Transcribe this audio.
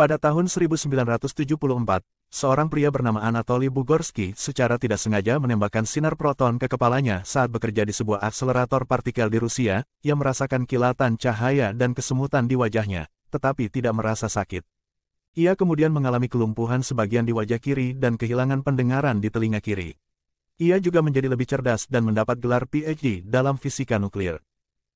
Pada tahun 1974, seorang pria bernama Anatoly Bugorski secara tidak sengaja menembakkan sinar proton ke kepalanya saat bekerja di sebuah akselerator partikel di Rusia, yang merasakan kilatan cahaya dan kesemutan di wajahnya, tetapi tidak merasa sakit. Ia kemudian mengalami kelumpuhan sebagian di wajah kiri dan kehilangan pendengaran di telinga kiri. Ia juga menjadi lebih cerdas dan mendapat gelar PhD dalam fisika nuklir.